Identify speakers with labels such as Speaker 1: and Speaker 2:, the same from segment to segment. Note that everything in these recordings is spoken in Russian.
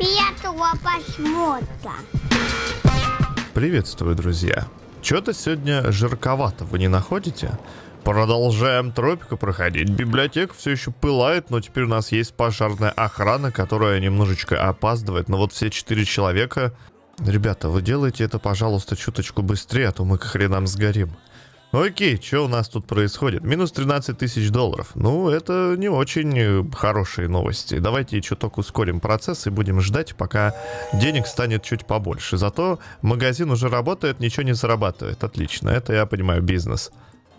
Speaker 1: Приятного просмотра! Приветствую, друзья! что то сегодня жарковато, вы не находите? Продолжаем тропика проходить. Библиотека все еще пылает, но теперь у нас есть пожарная охрана, которая немножечко опаздывает. Но вот все четыре человека... Ребята, вы делаете это, пожалуйста, чуточку быстрее, а то мы к хренам сгорим. Ну, окей, что у нас тут происходит? Минус 13 тысяч долларов. Ну, это не очень э, хорошие новости. Давайте чуток ускорим процесс и будем ждать, пока денег станет чуть побольше. Зато магазин уже работает, ничего не зарабатывает. Отлично, это я понимаю бизнес.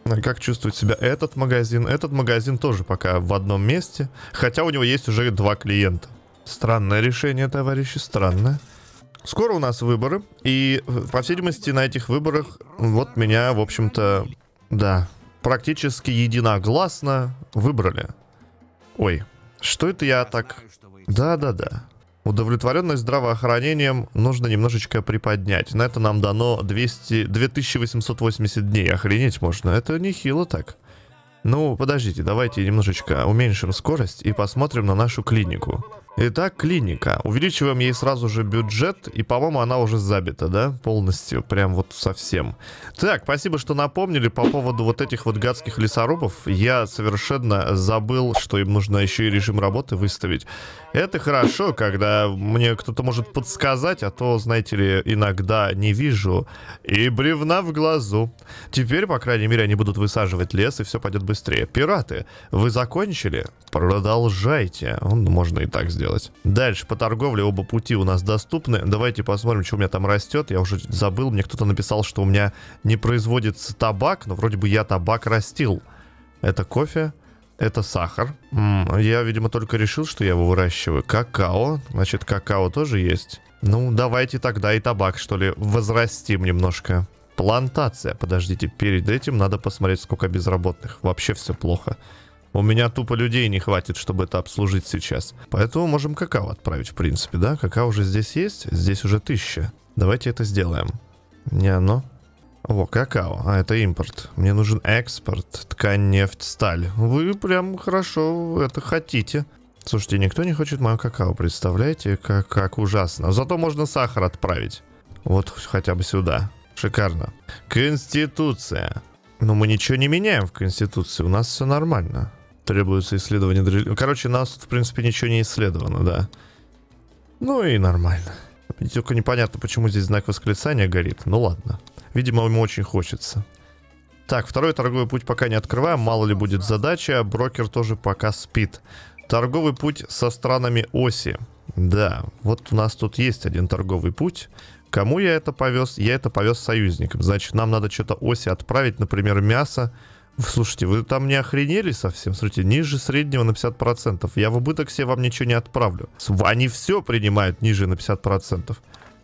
Speaker 1: А как чувствует себя этот магазин? Этот магазин тоже пока в одном месте, хотя у него есть уже два клиента. Странное решение, товарищи, странное. Скоро у нас выборы, и, по всей видимости, на этих выборах вот меня, в общем-то, да, практически единогласно выбрали. Ой, что это я так... Да-да-да. Удовлетворенность здравоохранением нужно немножечко приподнять. На это нам дано 200... 2880 дней. Охренеть можно. Это нехило так. Ну, подождите, давайте немножечко уменьшим скорость и посмотрим на нашу клинику. Итак, клиника. Увеличиваем ей сразу же бюджет. И, по-моему, она уже забита, да? Полностью. Прям вот совсем. Так, спасибо, что напомнили по поводу вот этих вот гадских лесорубов. Я совершенно забыл, что им нужно еще и режим работы выставить. Это хорошо, когда мне кто-то может подсказать, а то, знаете ли, иногда не вижу. И бревна в глазу. Теперь, по крайней мере, они будут высаживать лес, и все пойдет быстрее. Пираты, вы закончили? Продолжайте. Ну, можно и так сделать делать. Дальше по торговле оба пути у нас доступны. Давайте посмотрим, что у меня там растет. Я уже забыл, мне кто-то написал, что у меня не производится табак, но вроде бы я табак растил. Это кофе, это сахар. М -м, я, видимо, только решил, что я его выращиваю. Какао, значит, какао тоже есть. Ну, давайте тогда и табак, что ли, возрастим немножко. Плантация. Подождите, перед этим надо посмотреть, сколько безработных. Вообще все плохо. У меня тупо людей не хватит, чтобы это обслужить сейчас. Поэтому можем какао отправить, в принципе, да? Какао уже здесь есть, здесь уже тысяча. Давайте это сделаем. Не оно. О, какао. А, это импорт. Мне нужен экспорт. Ткань, нефть, сталь. Вы прям хорошо это хотите. Слушайте, никто не хочет мою какао, представляете? Как, как ужасно. Зато можно сахар отправить. Вот хотя бы сюда. Шикарно. Конституция. Но ну, мы ничего не меняем в Конституции. У нас все нормально требуется исследование дрель. Короче, нас, в принципе, ничего не исследовано, да. Ну и нормально. Только непонятно, почему здесь знак восклицания горит. Ну ладно. Видимо, ему очень хочется. Так, второй торговый путь пока не открываем. Мало ли будет задача. Брокер тоже пока спит. Торговый путь со странами оси. Да, вот у нас тут есть один торговый путь. Кому я это повез? Я это повез союзникам. Значит, нам надо что-то оси отправить, например, мясо. Мясо Слушайте, вы там не охренели совсем? Смотрите, ниже среднего на 50%. Я в убыток себе вам ничего не отправлю. Они все принимают ниже на 50%.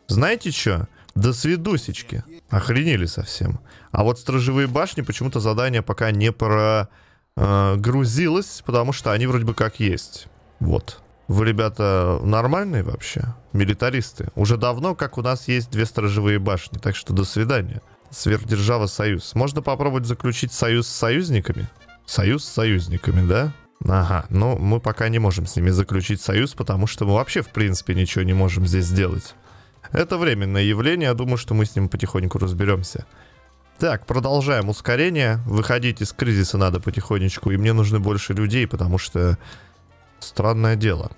Speaker 1: Знаете что? До свидусечки. Охренели совсем. А вот стражевые башни почему-то задание пока не прогрузилось, э, потому что они вроде бы как есть. Вот. Вы, ребята, нормальные вообще? Милитаристы? Уже давно, как у нас есть две сторожевые башни, так что до свидания. Сверхдержава-союз. Можно попробовать заключить союз с союзниками? Союз с союзниками, да? Ага, ну мы пока не можем с ними заключить союз, потому что мы вообще в принципе ничего не можем здесь сделать. Это временное явление, я думаю, что мы с ним потихоньку разберемся. Так, продолжаем ускорение. Выходить из кризиса надо потихонечку, и мне нужны больше людей, потому что странное дело.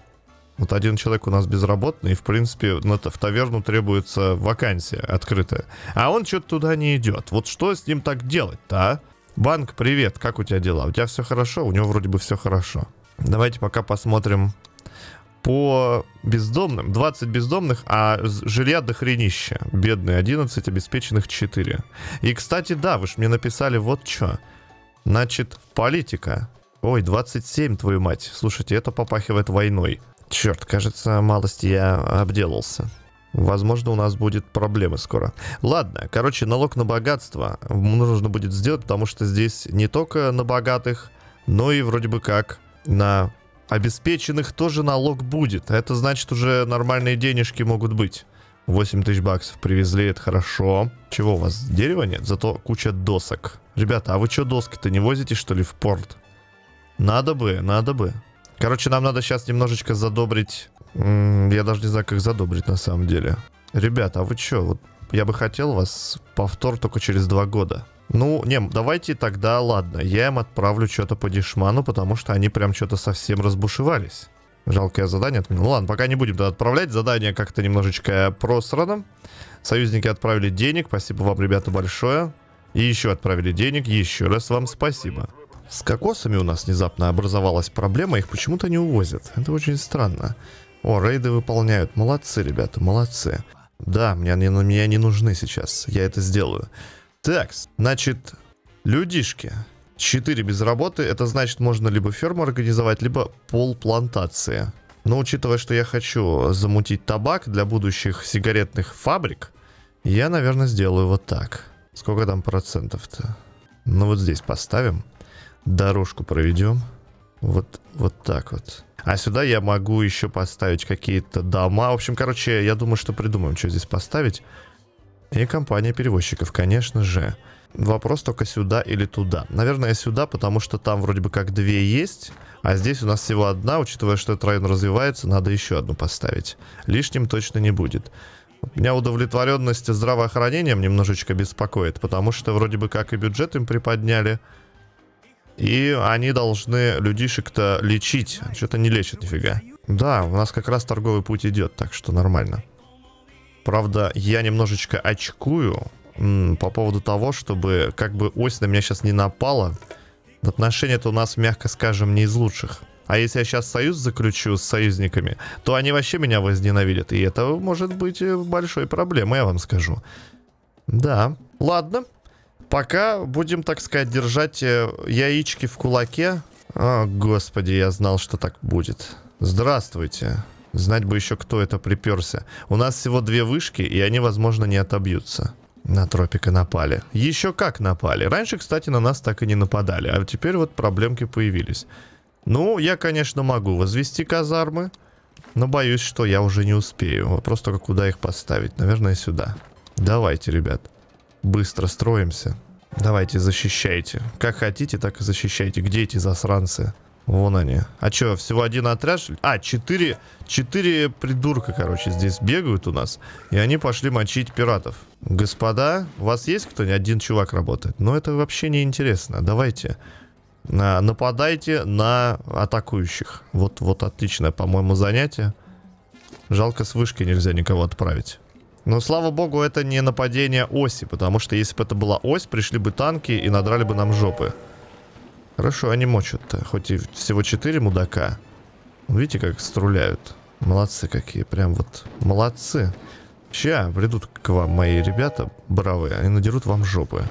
Speaker 1: Вот один человек у нас безработный, и, в принципе, в таверну требуется вакансия открытая. А он что-то туда не идет. Вот что с ним так делать-то, а? Банк, привет, как у тебя дела? У тебя все хорошо? У него вроде бы все хорошо. Давайте пока посмотрим по бездомным. 20 бездомных, а жилья до хренища. Бедные 11, обеспеченных 4. И, кстати, да, вы же мне написали вот что. Значит, политика. Ой, 27, твою мать. Слушайте, это попахивает войной. Черт, кажется, малости я обделался. Возможно, у нас будет проблемы скоро. Ладно, короче, налог на богатство нужно будет сделать, потому что здесь не только на богатых, но и вроде бы как на обеспеченных тоже налог будет. Это значит, уже нормальные денежки могут быть. 8 тысяч баксов привезли, это хорошо. Чего у вас, дерева нет? Зато куча досок. Ребята, а вы что доски-то не возите, что ли, в порт? Надо бы, надо бы. Короче, нам надо сейчас немножечко задобрить... Я даже не знаю, как задобрить на самом деле. Ребята, а вы чё? Вот я бы хотел вас повтор только через два года. Ну, не, давайте тогда, ладно, я им отправлю что-то по дешману, потому что они прям что-то совсем разбушевались. Жалкое задание отменил. Ну ладно, пока не будем да, отправлять. Задание как-то немножечко просрано. Союзники отправили денег. Спасибо вам, ребята, большое. И еще отправили денег. Еще раз вам спасибо. С кокосами у нас внезапно образовалась проблема, их почему-то не увозят. Это очень странно. О, рейды выполняют. Молодцы, ребята, молодцы. Да, мне они на меня не нужны сейчас. Я это сделаю. Так, значит, людишки. Четыре без работы. Это значит, можно либо ферму организовать, либо пол плантации. Но учитывая, что я хочу замутить табак для будущих сигаретных фабрик, я, наверное, сделаю вот так. Сколько там процентов-то? Ну вот здесь поставим дорожку проведем. Вот, вот так вот. А сюда я могу еще поставить какие-то дома. В общем, короче, я думаю, что придумаем, что здесь поставить. И компания перевозчиков, конечно же. Вопрос только сюда или туда. Наверное, сюда, потому что там вроде бы как две есть, а здесь у нас всего одна, учитывая, что этот район развивается, надо еще одну поставить. Лишним точно не будет. Меня удовлетворенность здравоохранением немножечко беспокоит, потому что вроде бы как и бюджет им приподняли, и они должны людишек-то лечить. Что-то не лечат нифига. Да, у нас как раз торговый путь идет, так что нормально. Правда, я немножечко очкую по поводу того, чтобы как бы ось на меня сейчас не напала. Отношения-то у нас, мягко скажем, не из лучших. А если я сейчас союз заключу с союзниками, то они вообще меня возненавидят. И это может быть э, большой проблемой, я вам скажу. Да. Ладно. Пока будем, так сказать, держать э, яички в кулаке. О, господи, я знал, что так будет. Здравствуйте. Знать бы еще, кто это приперся. У нас всего две вышки, и они, возможно, не отобьются. На тропика напали. Еще как напали. Раньше, кстати, на нас так и не нападали. А теперь вот проблемки появились. Ну, я, конечно, могу возвести казармы. Но боюсь, что я уже не успею. Вопрос только, куда их поставить. Наверное, сюда. Давайте, ребят. Быстро строимся. Давайте, защищайте. Как хотите, так и защищайте. Где эти засранцы? Вон они. А что, всего один отряд? А, четыре, четыре придурка, короче, здесь бегают у нас. И они пошли мочить пиратов. Господа, у вас есть кто-нибудь? Один чувак работает. Но это вообще не интересно. Давайте. А, нападайте на атакующих. Вот, вот отличное, по-моему, занятие. Жалко, с вышки нельзя никого отправить. Но, слава богу, это не нападение оси, потому что если бы это была ось, пришли бы танки и надрали бы нам жопы. Хорошо, они мочат-то, хоть и всего 4 мудака. Видите, как струляют? Молодцы какие, прям вот молодцы. Ща придут к вам мои ребята бравые и надерут вам жопы.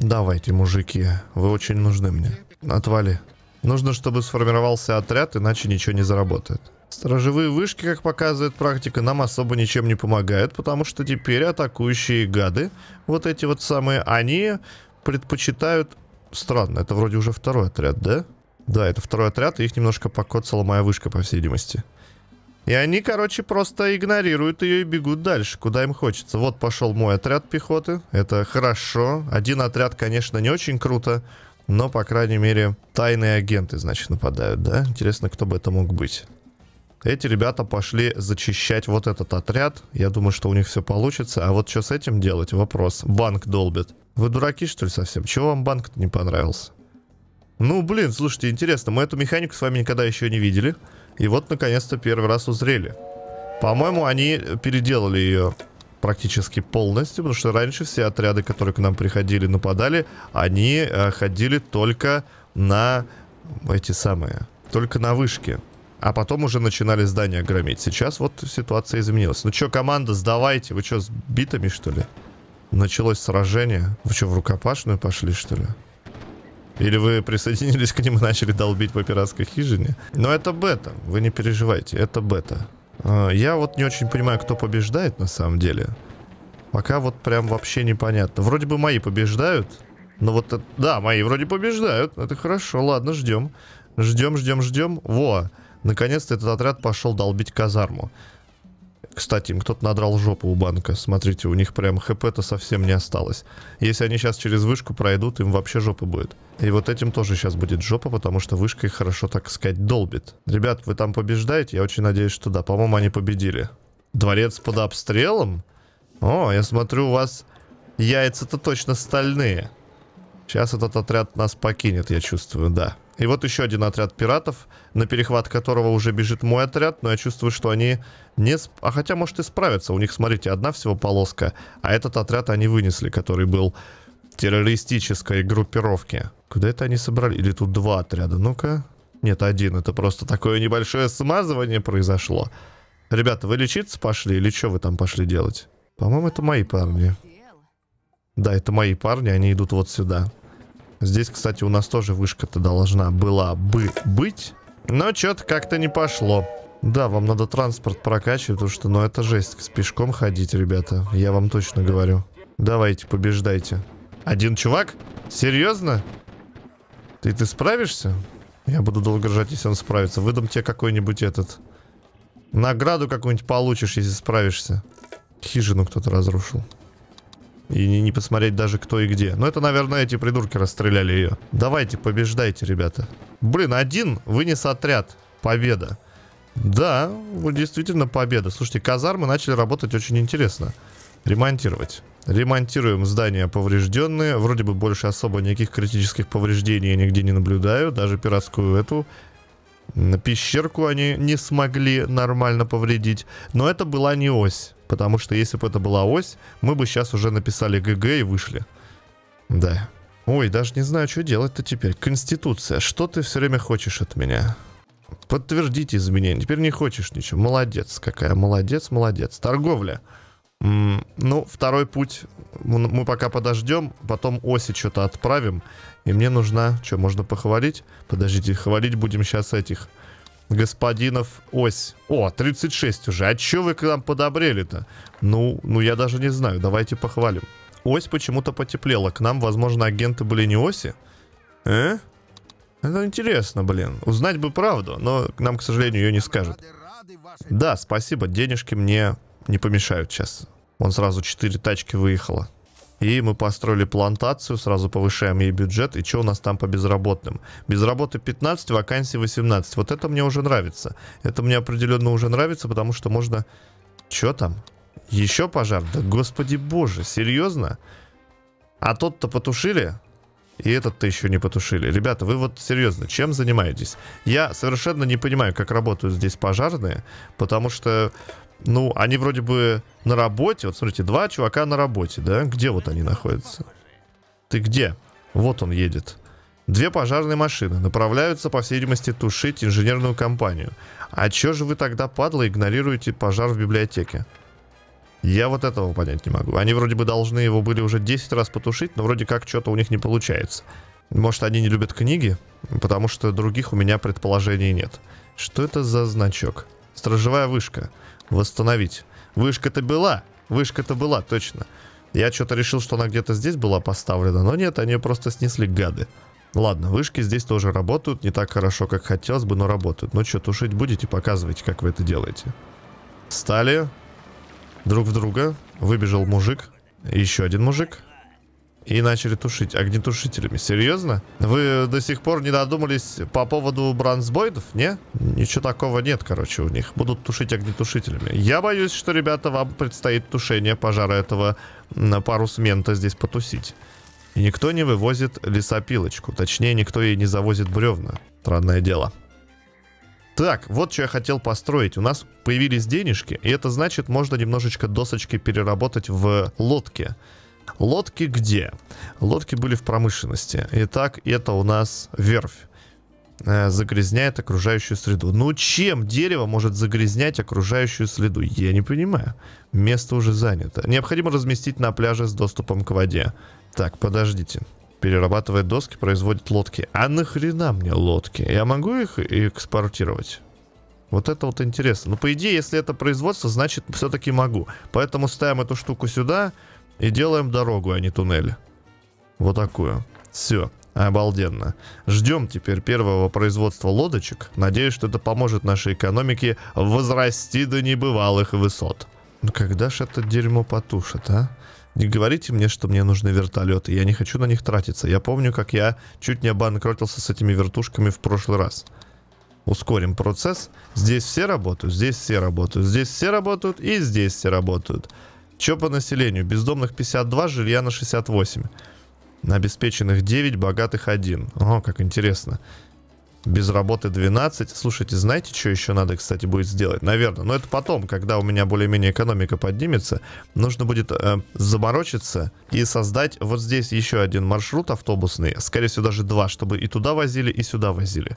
Speaker 1: Давайте, мужики, вы очень нужны мне. Отвали. Нужно, чтобы сформировался отряд, иначе ничего не заработает. Сторожевые вышки, как показывает практика, нам особо ничем не помогают, потому что теперь атакующие гады, вот эти вот самые, они предпочитают... Странно, это вроде уже второй отряд, да? Да, это второй отряд, и их немножко покоцала моя вышка, по всей видимости. И они, короче, просто игнорируют ее и бегут дальше, куда им хочется. Вот пошел мой отряд пехоты, это хорошо. Один отряд, конечно, не очень круто, но, по крайней мере, тайные агенты, значит, нападают, да? Интересно, кто бы это мог быть. Эти ребята пошли зачищать вот этот отряд. Я думаю, что у них все получится. А вот что с этим делать? Вопрос. Банк долбит. Вы дураки, что ли, совсем? Чего вам банк не понравился? Ну, блин, слушайте, интересно. Мы эту механику с вами никогда еще не видели. И вот, наконец-то, первый раз узрели. По-моему, они переделали ее практически полностью, потому что раньше все отряды, которые к нам приходили, нападали, они э, ходили только на эти самые, только на вышки а потом уже начинали здания громить. Сейчас вот ситуация изменилась. Ну что, команда, сдавайте. Вы что, с битами, что ли? Началось сражение. Вы что, в рукопашную пошли, что ли? Или вы присоединились к ним и начали долбить по пиратской хижине? Но это бета. Вы не переживайте. Это бета. А, я вот не очень понимаю, кто побеждает на самом деле. Пока вот прям вообще непонятно. Вроде бы мои побеждают. Но вот... Это... Да, мои вроде побеждают. Это хорошо. Ладно, ждем. Ждем, ждем, ждем. Во! Наконец-то этот отряд пошел долбить казарму. Кстати, им кто-то надрал жопу у банка. Смотрите, у них прям хп-то совсем не осталось. Если они сейчас через вышку пройдут, им вообще жопа будет. И вот этим тоже сейчас будет жопа, потому что вышка их хорошо, так сказать, долбит. Ребят, вы там побеждаете? Я очень надеюсь, что да. По-моему, они победили. Дворец под обстрелом? О, я смотрю, у вас яйца-то точно стальные. Сейчас этот отряд нас покинет, я чувствую, да. И вот еще один отряд пиратов, на перехват которого уже бежит мой отряд, но я чувствую, что они не... Сп... А хотя, может, и справятся. У них, смотрите, одна всего полоска, а этот отряд они вынесли, который был террористической группировки. Куда это они собрали? Или тут два отряда? Ну-ка. Нет, один. Это просто такое небольшое смазывание произошло. Ребята, вы лечиться пошли или что вы там пошли делать? По-моему, это мои парни. Да, это мои парни, они идут вот сюда. Здесь, кстати, у нас тоже вышка-то должна была бы быть. Но что-то как-то не пошло. Да, вам надо транспорт прокачивать, потому что, ну, это жесть. С пешком ходить, ребята. Я вам точно говорю. Давайте, побеждайте. Один чувак? Серьезно? Ты, ты справишься? Я буду долго ржать, если он справится. Выдам тебе какой-нибудь этот... Награду какую-нибудь получишь, если справишься. Хижину кто-то разрушил. И не, не посмотреть даже кто и где. Но это, наверное, эти придурки расстреляли ее. Давайте, побеждайте, ребята. Блин, один вынес отряд. Победа. Да, действительно победа. Слушайте, казармы начали работать очень интересно. Ремонтировать. Ремонтируем здания поврежденные. Вроде бы больше особо никаких критических повреждений я нигде не наблюдаю. Даже пиратскую эту пещерку они не смогли нормально повредить. Но это была не ось. Потому что если бы это была ось, мы бы сейчас уже написали ГГ и вышли. Да. Ой, даже не знаю, что делать-то теперь. Конституция, что ты все время хочешь от меня? Подтвердите изменения. Теперь не хочешь ничего. Молодец какая, молодец, молодец. Торговля. Ну, второй путь мы пока подождем, потом оси что-то отправим. И мне нужна... Что, можно похвалить? Подождите, хвалить будем сейчас этих господинов ось. О, 36 уже. А чё вы к нам подобрели-то? Ну, ну я даже не знаю. Давайте похвалим. Ось почему-то потеплела. К нам, возможно, агенты были не оси. Э? Это интересно, блин. Узнать бы правду, но нам, к сожалению, ее не скажут. Да, спасибо. Денежки мне не помешают сейчас. Он сразу 4 тачки выехало. И мы построили плантацию, сразу повышаем ей бюджет. И что у нас там по безработным? Без работы 15, вакансии 18. Вот это мне уже нравится. Это мне определенно уже нравится, потому что можно... Что там? Еще пожар? Да господи боже, серьезно? А тот-то потушили? и этот-то еще не потушили. Ребята, вы вот серьезно, чем занимаетесь? Я совершенно не понимаю, как работают здесь пожарные, потому что ну, они вроде бы на работе. Вот смотрите, два чувака на работе, да? Где вот они находятся? Ты где? Вот он едет. Две пожарные машины направляются, по всей видимости, тушить инженерную компанию. А чё же вы тогда, падла, игнорируете пожар в библиотеке? Я вот этого понять не могу. Они вроде бы должны его были уже 10 раз потушить, но вроде как что-то у них не получается. Может, они не любят книги? Потому что других у меня предположений нет. Что это за значок? Стражевая вышка. Восстановить. Вышка-то была. Вышка-то была, точно. Я что-то решил, что она где-то здесь была поставлена, но нет, они ее просто снесли гады. Ладно, вышки здесь тоже работают, не так хорошо, как хотелось бы, но работают. Ну что, тушить будете, показывайте, как вы это делаете. Стали друг в друга, выбежал мужик, еще один мужик, и начали тушить огнетушителями. Серьезно? Вы до сих пор не додумались по поводу бронзбойдов, не? Ничего такого нет, короче, у них. Будут тушить огнетушителями. Я боюсь, что, ребята, вам предстоит тушение пожара этого пару парусмента здесь потусить. И никто не вывозит лесопилочку. Точнее, никто ей не завозит бревна. Странное дело. Так, вот что я хотел построить. У нас появились денежки, и это значит, можно немножечко досочки переработать в лодке. Лодки где? Лодки были в промышленности. Итак, это у нас верфь э, загрязняет окружающую среду. Ну чем дерево может загрязнять окружающую среду? Я не понимаю. Место уже занято. Необходимо разместить на пляже с доступом к воде. Так, подождите. Перерабатывает доски, производит лодки. А нахрена мне лодки? Я могу их экспортировать? Вот это вот интересно. Ну, по идее, если это производство, значит, все-таки могу. Поэтому ставим эту штуку сюда. Сюда и делаем дорогу, а не туннель. Вот такую. Все. Обалденно. Ждем теперь первого производства лодочек. Надеюсь, что это поможет нашей экономике возрасти до небывалых высот. Ну когда ж это дерьмо потушит, а? Не говорите мне, что мне нужны вертолеты. Я не хочу на них тратиться. Я помню, как я чуть не обанкротился с этими вертушками в прошлый раз. Ускорим процесс. Здесь все работают, здесь все работают, здесь все работают и здесь все работают. Что по населению? Бездомных 52, жилья на 68. Обеспеченных 9, богатых 1. О, как интересно. Без работы 12. Слушайте, знаете, что еще надо, кстати, будет сделать? Наверное. Но это потом, когда у меня более-менее экономика поднимется. Нужно будет э, заморочиться и создать вот здесь еще один маршрут автобусный. Скорее всего, даже два, чтобы и туда возили, и сюда возили.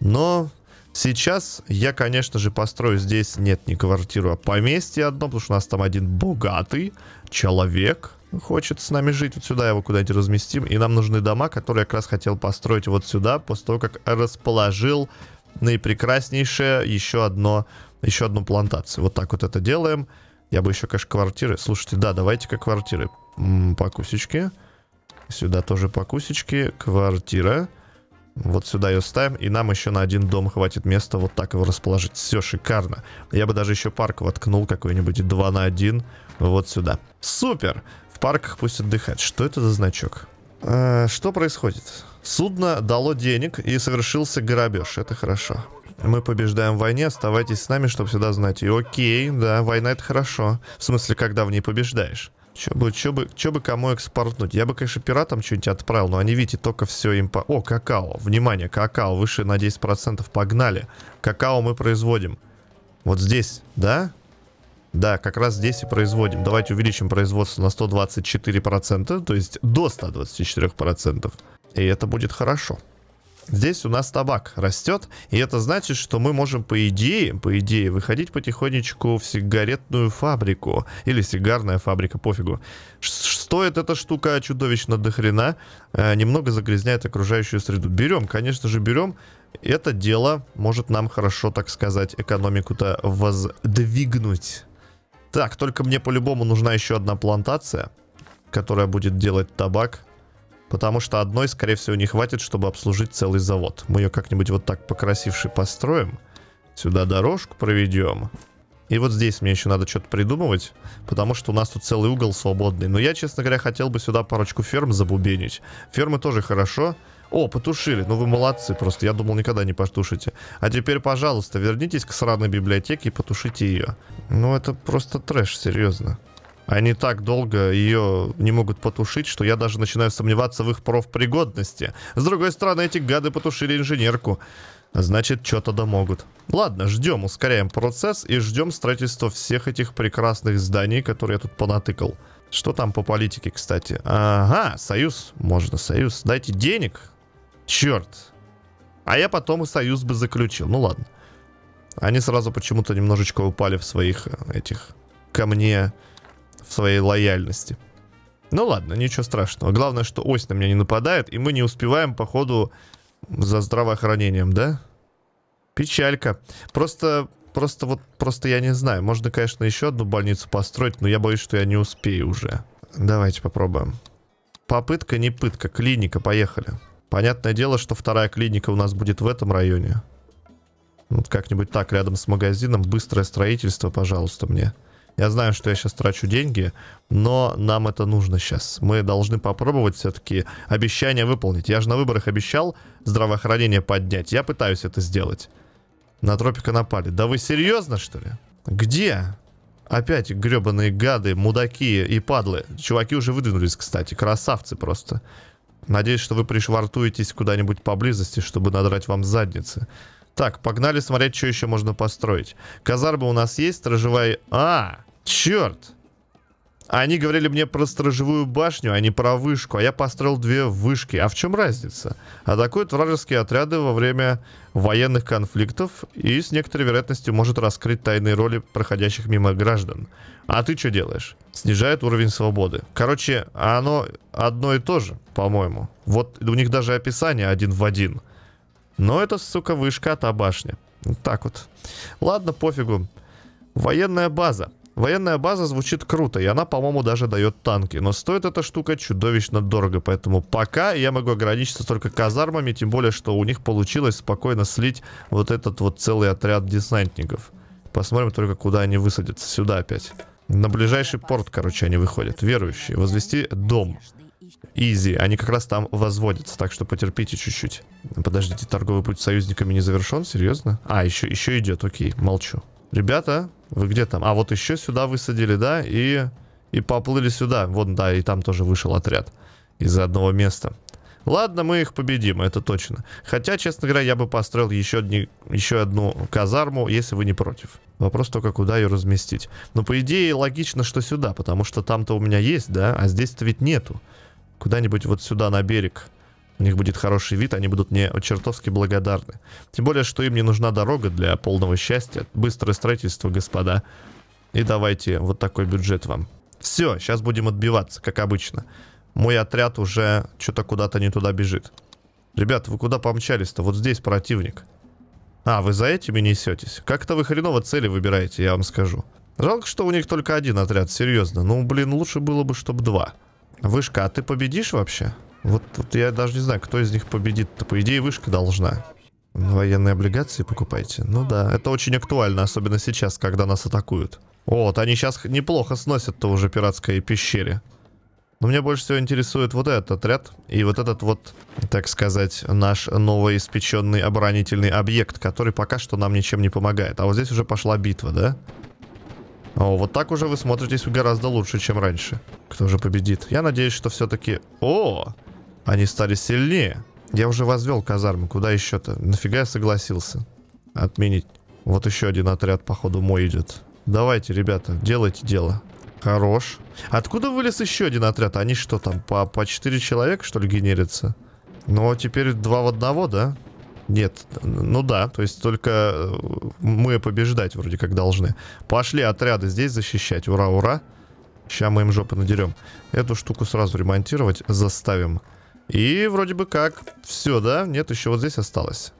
Speaker 1: Но Сейчас я, конечно же, построю здесь, нет, не квартиру, а поместье одно, потому что у нас там один богатый человек хочет с нами жить. Вот сюда его куда-нибудь разместим. И нам нужны дома, которые я как раз хотел построить вот сюда, после того, как расположил наипрекраснейшее еще одно, еще одну плантацию. Вот так вот это делаем. Я бы еще, конечно, квартиры... Слушайте, да, давайте-ка квартиры. М -м, покусечки. Сюда тоже покусечки. Квартира. Вот сюда ее ставим, и нам еще на один дом хватит места вот так его расположить. Все шикарно. Я бы даже еще парк воткнул какой-нибудь 2 на 1 вот сюда. Супер! В парках пусть отдыхать. Что это за значок? Э, что происходит? Судно дало денег и совершился грабеж. Это хорошо. Мы побеждаем в войне, оставайтесь с нами, чтобы всегда знать. И окей, да, война это хорошо. В смысле, когда в ней побеждаешь. Че бы, че бы, че бы кому экспортнуть? Я бы, конечно, пиратам что-нибудь отправил, но они, видите, только все им... По... О, какао. Внимание, какао выше на 10%. Погнали. Какао мы производим. Вот здесь, да? Да, как раз здесь и производим. Давайте увеличим производство на 124%, то есть до 124%. И это будет хорошо здесь у нас табак растет, и это значит, что мы можем, по идее, по идее, выходить потихонечку в сигаретную фабрику, или сигарная фабрика, пофигу. Ш стоит эта штука чудовищно дохрена, э, немного загрязняет окружающую среду. Берем, конечно же, берем, это дело может нам хорошо, так сказать, экономику-то воздвигнуть. Так, только мне по-любому нужна еще одна плантация, которая будет делать табак. Потому что одной, скорее всего, не хватит, чтобы обслужить целый завод. Мы ее как-нибудь вот так покрасивше построим. Сюда дорожку проведем. И вот здесь мне еще надо что-то придумывать, потому что у нас тут целый угол свободный. Но я, честно говоря, хотел бы сюда парочку ферм забубенить. Фермы тоже хорошо. О, потушили. Ну вы молодцы просто. Я думал, никогда не потушите. А теперь, пожалуйста, вернитесь к сраной библиотеке и потушите ее. Ну это просто трэш, серьезно. Они так долго ее не могут потушить, что я даже начинаю сомневаться в их профпригодности. С другой стороны, эти гады потушили инженерку. Значит, что-то да могут. Ладно, ждем, ускоряем процесс и ждем строительства всех этих прекрасных зданий, которые я тут понатыкал. Что там по политике, кстати? Ага, союз. Можно союз. Дайте денег. Черт. А я потом и союз бы заключил. Ну ладно. Они сразу почему-то немножечко упали в своих э, этих... Ко мне в своей лояльности. Ну ладно, ничего страшного. Главное, что ось на меня не нападает, и мы не успеваем, походу, за здравоохранением, да? Печалька. Просто, просто вот, просто я не знаю. Можно, конечно, еще одну больницу построить, но я боюсь, что я не успею уже. Давайте попробуем. Попытка не пытка, клиника, поехали. Понятное дело, что вторая клиника у нас будет в этом районе. Вот как-нибудь так, рядом с магазином. Быстрое строительство, пожалуйста, мне. Я знаю, что я сейчас трачу деньги, но нам это нужно сейчас. Мы должны попробовать все-таки обещание выполнить. Я же на выборах обещал здравоохранение поднять. Я пытаюсь это сделать. На тропика напали. Да вы серьезно, что ли? Где? Опять гребаные гады, мудаки и падлы. Чуваки уже выдвинулись, кстати. Красавцы просто. Надеюсь, что вы пришвартуетесь куда-нибудь поблизости, чтобы надрать вам задницы. Так, погнали смотреть, что еще можно построить. Казарба у нас есть, сторожевая... А! Черт! Они говорили мне про сторожевую башню, а не про вышку, а я построил две вышки. А в чем разница? Атакуют вражеские отряды во время военных конфликтов и с некоторой вероятностью может раскрыть тайные роли проходящих мимо граждан. А ты что делаешь? Снижает уровень свободы. Короче, оно одно и то же, по-моему. Вот у них даже описание один в один. Но это, сука, вышка, а та башня. Вот так вот. Ладно, пофигу. Военная база. Военная база звучит круто, и она, по-моему, даже дает танки. Но стоит эта штука чудовищно дорого, поэтому пока я могу ограничиться только казармами, тем более, что у них получилось спокойно слить вот этот вот целый отряд десантников. Посмотрим только, куда они высадятся. Сюда опять. На ближайший порт, короче, они выходят. Верующие. Возвести дом. Изи. Они как раз там возводятся, так что потерпите чуть-чуть. Подождите, торговый путь с союзниками не завершен? Серьезно? А, еще, еще идет, окей, молчу. Ребята, вы где там? А вот еще сюда высадили, да? И, и поплыли сюда. Вот, да, и там тоже вышел отряд. Из одного места. Ладно, мы их победим, это точно. Хотя, честно говоря, я бы построил еще, одни, еще одну казарму, если вы не против. Вопрос только, куда ее разместить. Но, по идее, логично, что сюда, потому что там-то у меня есть, да? А здесь-то ведь нету. Куда-нибудь вот сюда на берег у них будет хороший вид, они будут мне чертовски благодарны. Тем более, что им не нужна дорога для полного счастья. Быстрое строительство, господа. И давайте вот такой бюджет вам. Все, сейчас будем отбиваться, как обычно. Мой отряд уже что-то куда-то не туда бежит. Ребят, вы куда помчались-то? Вот здесь противник. А, вы за этими несетесь? Как-то вы хреново цели выбираете, я вам скажу. Жалко, что у них только один отряд, серьезно. Ну, блин, лучше было бы, чтобы два. Вышка, а ты победишь вообще? Вот, вот я даже не знаю, кто из них победит-то. По идее, вышка должна. Военные облигации покупайте. Ну да, это очень актуально, особенно сейчас, когда нас атакуют. О, вот они сейчас неплохо сносят-то уже пиратской пещере. Но мне больше всего интересует вот этот отряд и вот этот вот, так сказать, наш новоиспеченный оборонительный объект, который пока что нам ничем не помогает. А вот здесь уже пошла битва, да? О, вот так уже вы смотритесь гораздо лучше, чем раньше. Кто же победит? Я надеюсь, что все-таки... О! Они стали сильнее. Я уже возвел казармы, куда еще-то? Нафига я согласился? Отменить. Вот еще один отряд, походу, мой идет. Давайте, ребята, делайте дело. Хорош. Откуда вылез еще один отряд? Они что там, по, по 4 человека, что ли, генерятся? Ну, а теперь два в одного, да? Нет, ну да, то есть только э, мы побеждать вроде как должны. Пошли отряды здесь защищать, ура, ура. Сейчас мы им жопы надерем. Эту штуку сразу ремонтировать заставим. И вроде бы как все, да? Нет, еще вот здесь осталось.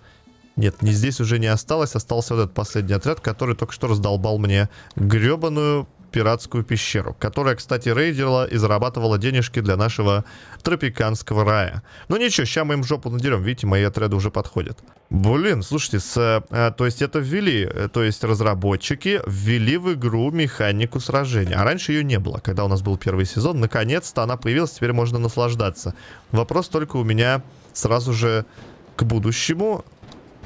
Speaker 1: Нет, не здесь уже не осталось. Остался вот этот последний отряд, который только что раздолбал мне гребаную пиратскую пещеру, которая, кстати, рейдила и зарабатывала денежки для нашего тропиканского рая. Ну ничего, сейчас мы им жопу надерем, видите, мои отряды уже подходят. Блин, слушайте, с, а, то есть это ввели, э, то есть разработчики ввели в игру механику сражения, а раньше ее не было, когда у нас был первый сезон, наконец-то она появилась, теперь можно наслаждаться. Вопрос только у меня сразу же к будущему,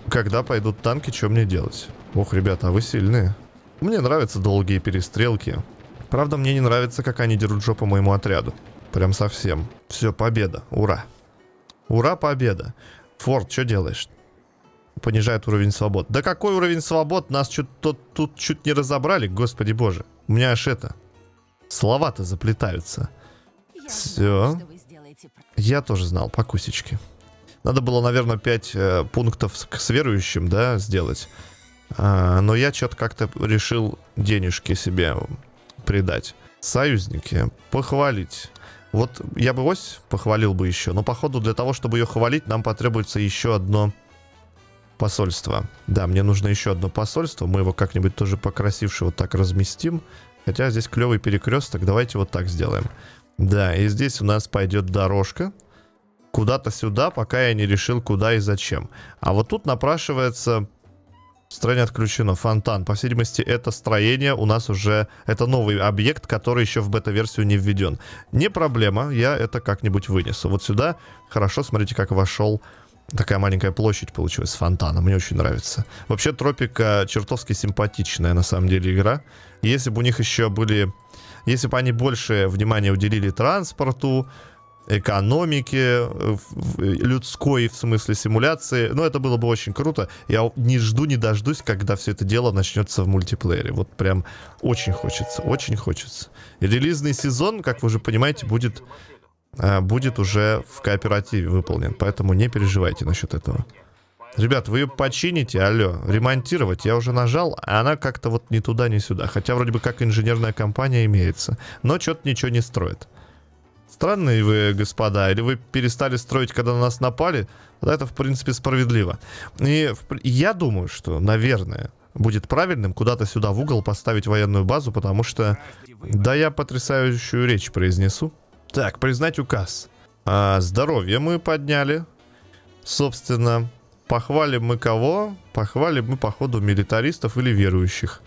Speaker 1: когда пойдут танки, что мне делать? Ох, ребята, а вы сильные. Мне нравятся долгие перестрелки. Правда, мне не нравится, как они дерут жопу моему отряду. Прям совсем. Все, победа. Ура. Ура, победа. Форд, что делаешь? Понижает уровень свобод. Да какой уровень свобод? Нас чуть, тут, тут чуть не разобрали, господи боже. У меня аж это... Слова-то заплетаются. Все. Я тоже знал, по кусечке. Надо было, наверное, 5 э, пунктов с, с верующим, да, сделать. А, но я что-то как-то решил денежки себе придать. Союзники, похвалить. Вот я бы ось похвалил бы еще, но походу для того, чтобы ее хвалить, нам потребуется еще одно посольство. Да, мне нужно еще одно посольство, мы его как-нибудь тоже покрасивше вот так разместим. Хотя здесь клевый перекресток, давайте вот так сделаем. Да, и здесь у нас пойдет дорожка куда-то сюда, пока я не решил куда и зачем. А вот тут напрашивается Строение отключено. Фонтан. По всей видимости, это строение у нас уже... Это новый объект, который еще в бета-версию не введен. Не проблема, я это как-нибудь вынесу. Вот сюда хорошо, смотрите, как вошел... Такая маленькая площадь получилась с фонтаном. Мне очень нравится. Вообще, Тропика э, чертовски симпатичная, на самом деле, игра. Если бы у них еще были... Если бы они больше внимания уделили транспорту, экономики, э, э, людской, в смысле, симуляции. Но это было бы очень круто. Я не жду, не дождусь, когда все это дело начнется в мультиплеере. Вот прям очень хочется, очень хочется. И релизный сезон, как вы уже понимаете, будет, а, будет уже в кооперативе выполнен. Поэтому не переживайте насчет этого. Ребят, вы ее почините, алло, ремонтировать. Я уже нажал, а она как-то вот ни туда, ни сюда. Хотя вроде бы как инженерная компания имеется. Но что-то ничего не строит. Странные вы, господа, или вы перестали строить, когда на нас напали? Вот это, в принципе, справедливо. И я думаю, что, наверное, будет правильным куда-то сюда в угол поставить военную базу, потому что... Да я потрясающую речь произнесу. Так, признать указ. А, здоровье мы подняли. Собственно, похвалим мы кого? Похвалим мы, походу, милитаристов или верующих.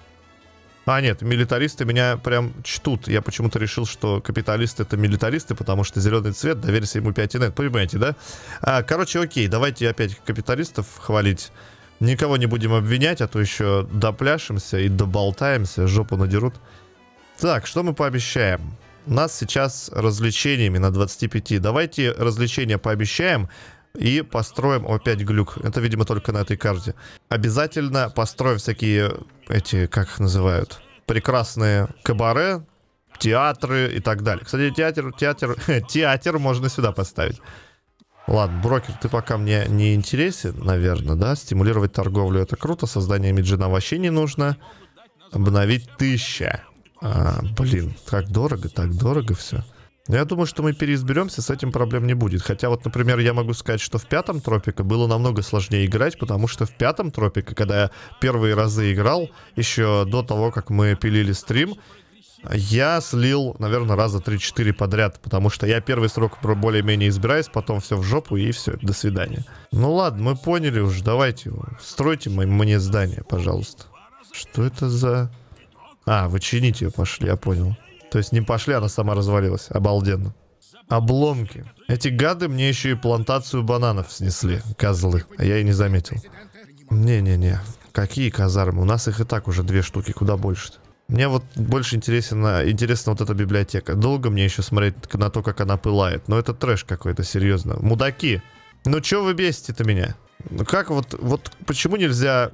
Speaker 1: А, нет, милитаристы меня прям чтут. Я почему-то решил, что капиталисты это милитаристы, потому что зеленый цвет, доверься ему 5 нет. Понимаете, да? А, короче, окей, давайте опять капиталистов хвалить. Никого не будем обвинять, а то еще допляшемся и доболтаемся, жопу надерут. Так, что мы пообещаем? нас сейчас развлечениями на 25. Давайте развлечения пообещаем, и построим опять глюк. Это, видимо, только на этой карте. Обязательно построим всякие эти, как их называют, прекрасные кабаре, театры и так далее. Кстати, театр, театр, театр можно сюда поставить. Ладно, брокер, ты пока мне не интересен, наверное, да? Стимулировать торговлю это круто, создание миджина вообще не нужно. Обновить тысяча. А, блин, как дорого, так дорого все. Я думаю, что мы переизберемся, с этим проблем не будет. Хотя вот, например, я могу сказать, что в пятом Тропика было намного сложнее играть, потому что в пятом Тропика, когда я первые разы играл, еще до того, как мы пилили стрим, я слил, наверное, раза 3-4 подряд, потому что я первый срок более-менее избираюсь, потом все в жопу и все, до свидания. Ну ладно, мы поняли уже, давайте, стройте мне здание, пожалуйста. Что это за... А, вы чините, пошли, я понял. То есть не пошли, она сама развалилась. Обалденно. Обломки. Эти гады мне еще и плантацию бананов снесли, козлы. А я и не заметил. Не-не-не. Какие казармы? У нас их и так уже две штуки, куда больше -то. Мне вот больше интересно, интересна вот эта библиотека. Долго мне еще смотреть на то, как она пылает. Но это трэш какой-то, серьезно. Мудаки! Ну что вы бесите-то меня? Ну как вот, вот почему нельзя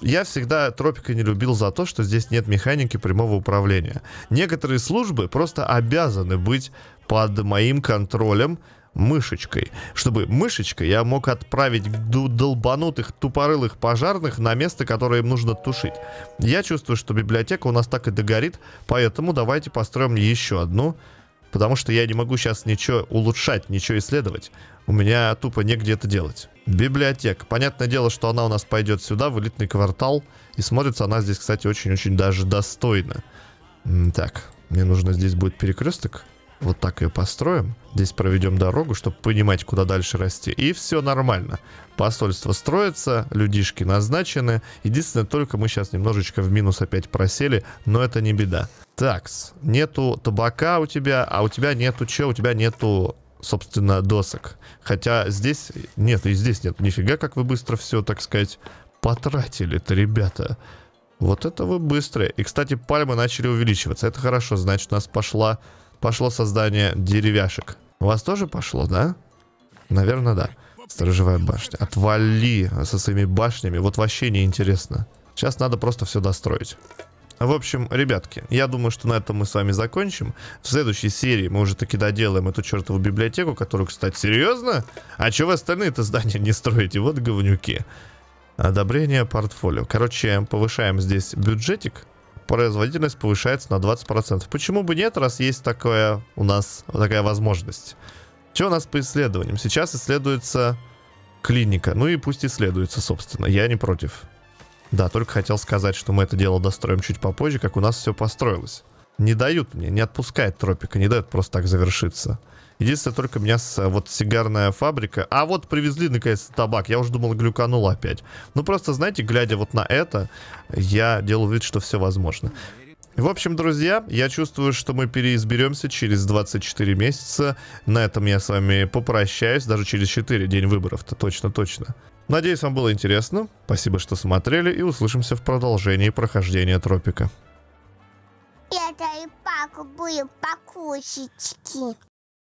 Speaker 1: я всегда тропика не любил за то, что здесь нет механики прямого управления. Некоторые службы просто обязаны быть под моим контролем, мышечкой, чтобы мышечкой я мог отправить долбанутых тупорылых пожарных на место, которое им нужно тушить. Я чувствую, что библиотека у нас так и догорит, поэтому давайте построим еще одну Потому что я не могу сейчас ничего улучшать, ничего исследовать. У меня тупо негде это делать. Библиотека. Понятное дело, что она у нас пойдет сюда, в элитный квартал. И смотрится она здесь, кстати, очень-очень даже достойно. Так, мне нужно здесь будет перекресток. Вот так ее построим. Здесь проведем дорогу, чтобы понимать, куда дальше расти. И все нормально. Посольство строится, людишки назначены. Единственное, только мы сейчас немножечко в минус опять просели, но это не беда. Такс, нету табака у тебя, а у тебя нету чего? У тебя нету собственно, досок. Хотя здесь... Нет, и здесь нет. Нифига, как вы быстро все, так сказать, потратили-то, ребята. Вот это вы быстрые. И, кстати, пальмы начали увеличиваться. Это хорошо, значит, у нас пошла пошло создание деревяшек. У вас тоже пошло, да? Наверное, да. Сторожевая башня. Отвали со своими башнями. Вот вообще неинтересно. Сейчас надо просто все достроить. В общем, ребятки, я думаю, что на этом мы с вами закончим. В следующей серии мы уже таки доделаем эту чертову библиотеку, которую, кстати, серьезно? А чего вы остальные-то здания не строите? Вот говнюки. Одобрение портфолио. Короче, повышаем здесь бюджетик производительность повышается на 20%. Почему бы нет, раз есть такое у нас такая возможность? Что у нас по исследованиям? Сейчас исследуется клиника. Ну и пусть исследуется, собственно. Я не против. Да, только хотел сказать, что мы это дело достроим чуть попозже, как у нас все построилось не дают мне, не отпускает тропика, не дают просто так завершиться. Единственное, только меня с, вот сигарная фабрика. А вот привезли наконец табак. Я уже думал, глюканул опять. Ну просто, знаете, глядя вот на это, я делал вид, что все возможно. В общем, друзья, я чувствую, что мы переизберемся через 24 месяца. На этом я с вами попрощаюсь, даже через 4 день выборов-то, точно-точно. Надеюсь, вам было интересно. Спасибо, что смотрели, и услышимся в продолжении прохождения тропика. Это и пак были покусечки.